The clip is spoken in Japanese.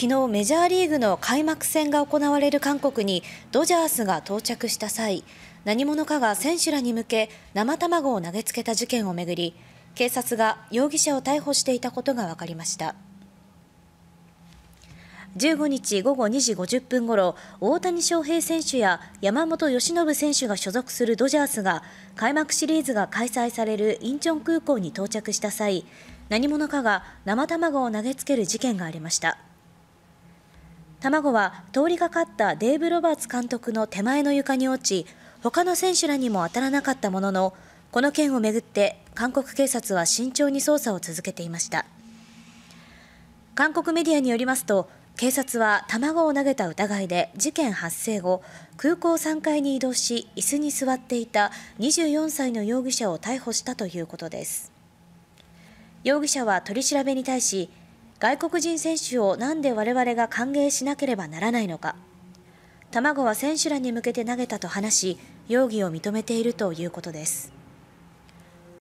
昨日メジャーリーグの開幕戦が行われる韓国にドジャースが到着した際何者かが選手らに向け生卵を投げつけた事件をめぐり警察が容疑者を逮捕していたことが分かりました15日午後2時50分ごろ大谷翔平選手や山本由伸選手が所属するドジャースが開幕シリーズが開催されるインチョン空港に到着した際何者かが生卵を投げつける事件がありました。卵は通りがかったデーブ・ロバーツ監督の手前の床に落ち、他の選手らにも当たらなかったものの、この件をめぐって韓国警察は慎重に捜査を続けていました。韓国メディアによりますと、警察は卵を投げた疑いで事件発生後、空港3階に移動し、椅子に座っていた24歳の容疑者を逮捕したということです。容疑者は取り調べに対し、外国人選手をなんで我々が歓迎しなければならないのか卵は選手らに向けて投げたと話し容疑を認めているということです